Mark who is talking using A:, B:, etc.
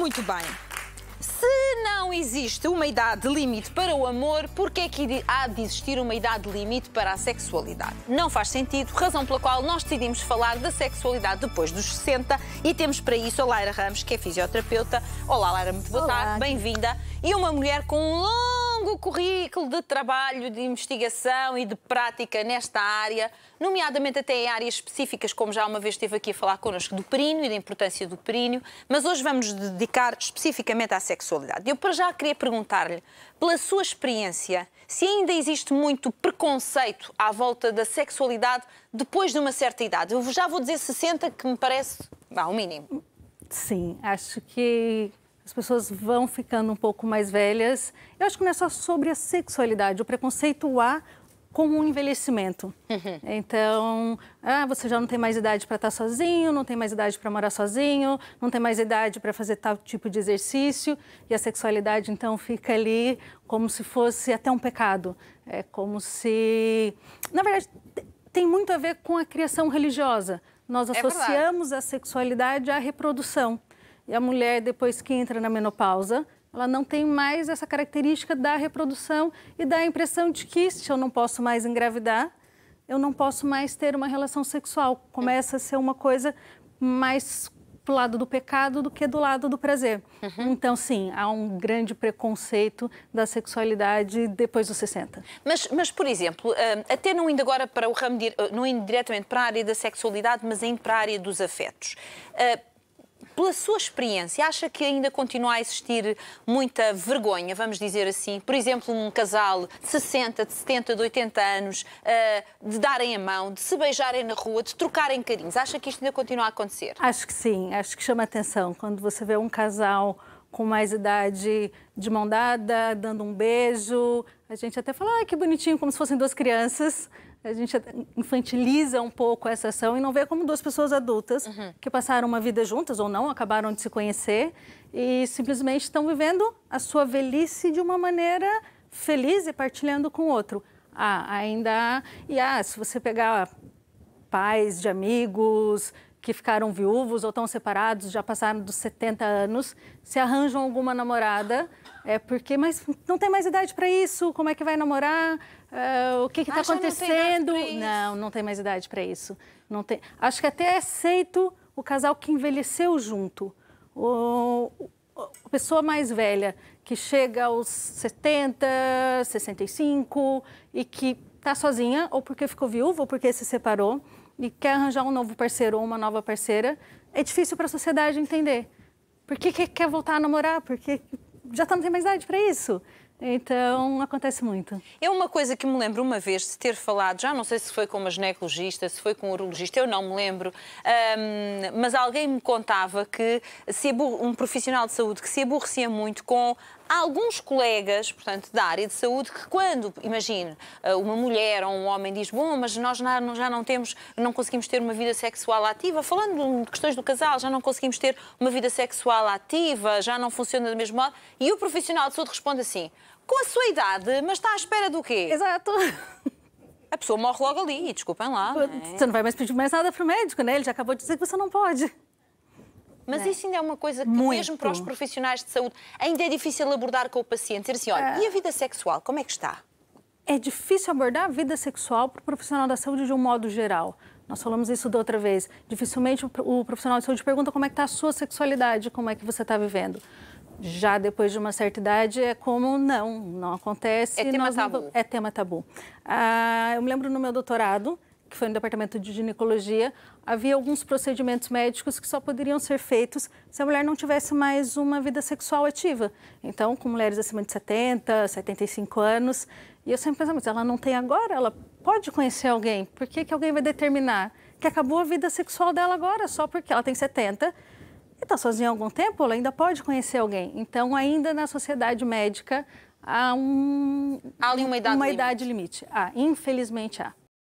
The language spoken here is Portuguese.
A: muito bem. Se não existe uma idade limite para o amor, por que é que há de existir uma idade limite para a sexualidade? Não faz sentido, razão pela qual nós decidimos falar da sexualidade depois dos 60 e temos para isso a Laira Ramos, que é fisioterapeuta. Olá, Laira, muito boa Olá. tarde, bem-vinda. E uma mulher com um longo longo currículo de trabalho, de investigação e de prática nesta área, nomeadamente até em áreas específicas, como já uma vez esteve aqui a falar connosco do períneo e da importância do períneo, mas hoje vamos dedicar especificamente à sexualidade. Eu para já queria perguntar-lhe, pela sua experiência, se ainda existe muito preconceito à volta da sexualidade depois de uma certa idade. Eu já vou dizer 60, que me parece, vá, o mínimo.
B: Sim, acho que as pessoas vão ficando um pouco mais velhas. Eu acho que não é só sobre a sexualidade, o preconceito há com o envelhecimento. Uhum. Então, ah, você já não tem mais idade para estar tá sozinho, não tem mais idade para morar sozinho, não tem mais idade para fazer tal tipo de exercício, e a sexualidade então fica ali como se fosse até um pecado. É como se, na verdade, tem muito a ver com a criação religiosa. Nós é associamos é a sexualidade à reprodução. E a mulher, depois que entra na menopausa, ela não tem mais essa característica da reprodução e dá a impressão de que se eu não posso mais engravidar, eu não posso mais ter uma relação sexual. Começa a ser uma coisa mais pro lado do pecado do que do lado do prazer. Uhum. Então, sim, há um grande preconceito da sexualidade depois dos 60. Mas,
A: mas por exemplo, hum, até não indo agora para o
B: ramo, de, não indo diretamente
A: para a área da sexualidade, mas indo para a área dos afetos. Hum, pela sua experiência, acha que ainda continua a existir muita vergonha, vamos dizer assim? Por exemplo, um casal de 60, de 70, de 80 anos, uh, de darem a mão, de se beijarem
B: na rua, de trocarem carinhos. Acha que isto ainda continua a acontecer? Acho que sim, acho que chama atenção. Quando você vê um casal com mais idade de mão dada, dando um beijo, a gente até fala, ah, que bonitinho, como se fossem duas crianças a gente infantiliza um pouco essa ação e não vê como duas pessoas adultas uhum. que passaram uma vida juntas ou não, acabaram de se conhecer e simplesmente estão vivendo a sua velhice de uma maneira feliz e partilhando com o outro. Ah, ainda. E ah, se você pegar pais de amigos que ficaram viúvos ou estão separados, já passaram dos 70 anos, se arranjam alguma namorada, é porque mas não tem mais idade para isso, como é que vai namorar? Uh, o que está acontecendo? Não, não, não tem mais idade para isso. Não tem. Acho que até é aceito o casal que envelheceu junto. O, a pessoa mais velha que chega aos 70, 65 e que está sozinha, ou porque ficou viúva, ou porque se separou e quer arranjar um novo parceiro ou uma nova parceira, é difícil para a sociedade entender. Por que, que, quer voltar a namorar? Porque já tá, não tem mais idade para isso. Então acontece muito.
A: É uma coisa que me lembro uma vez de ter falado, já não sei se foi com uma ginecologista, se foi com um urologista, eu não me lembro, um, mas alguém me contava que se um profissional de saúde que se aborrecia muito com alguns colegas, portanto, da área de saúde, que quando, imagine, ah, uma mulher ou um homem diz, bom, mas nós já não temos, não conseguimos ter uma vida sexual ativa, falando de questões do casal, já não conseguimos ter uma vida sexual ativa, já não funciona da mesma modo, e o profissional de saúde responde assim, com a sua idade,
B: mas está à espera do quê? Exato. A pessoa morre logo ali, desculpem lá. É? Você não vai mais pedir mais nada para o médico, né? Ele já acabou de dizer que você não pode. Mas isso ainda é uma coisa
A: que, Muito. mesmo para os profissionais de saúde, ainda é difícil abordar com o paciente. Dizer assim, olha, é. e a é. vida sexual, como é
B: que está? É difícil abordar a vida sexual para o profissional da saúde de um modo geral. Nós falamos isso da outra vez. Dificilmente o profissional de saúde pergunta como é que está a sua sexualidade, como é que você está vivendo. Já depois de uma certa idade é como não, não acontece. É tema tabu. Não, é tema tabu. Ah, eu me lembro no meu doutorado, que foi no departamento de ginecologia, havia alguns procedimentos médicos que só poderiam ser feitos se a mulher não tivesse mais uma vida sexual ativa. Então, com mulheres acima de 70, 75 anos, e eu sempre pensava, mas ela não tem agora, ela pode conhecer alguém, por que, que alguém vai determinar que acabou a vida sexual dela agora só porque ela tem 70? está sozinho há algum tempo, ela ainda pode conhecer alguém. Então, ainda na sociedade médica, há, um, há uma idade, uma limite. idade limite. Ah, infelizmente há.